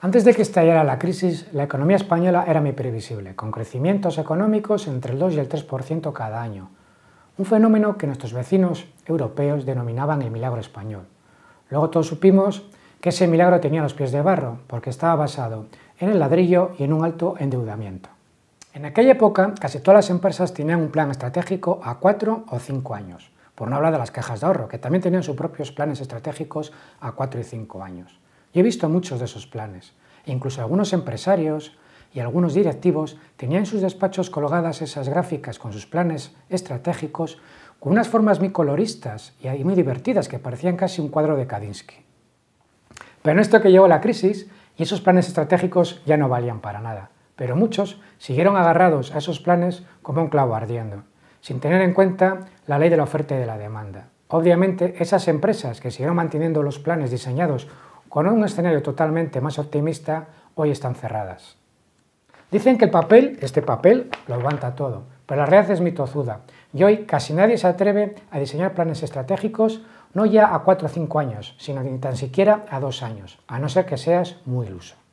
Antes de que estallara la crisis, la economía española era muy previsible, con crecimientos económicos entre el 2 y el 3% cada año, un fenómeno que nuestros vecinos europeos denominaban el milagro español. Luego todos supimos que ese milagro tenía los pies de barro, porque estaba basado en el ladrillo y en un alto endeudamiento. En aquella época, casi todas las empresas tenían un plan estratégico a 4 o 5 años, por no hablar de las cajas de ahorro, que también tenían sus propios planes estratégicos a 4 y 5 años. Yo he visto muchos de esos planes. E incluso algunos empresarios y algunos directivos tenían en sus despachos colgadas esas gráficas con sus planes estratégicos con unas formas muy coloristas y muy divertidas que parecían casi un cuadro de Kandinsky. Pero en esto que llegó la crisis y esos planes estratégicos ya no valían para nada, pero muchos siguieron agarrados a esos planes como un clavo ardiendo, sin tener en cuenta la ley de la oferta y de la demanda. Obviamente, esas empresas que siguieron manteniendo los planes diseñados con un escenario totalmente más optimista, hoy están cerradas. Dicen que el papel, este papel, lo aguanta todo, pero la realidad es mitozuda y hoy casi nadie se atreve a diseñar planes estratégicos no ya a 4 o 5 años, sino ni tan siquiera a 2 años, a no ser que seas muy iluso.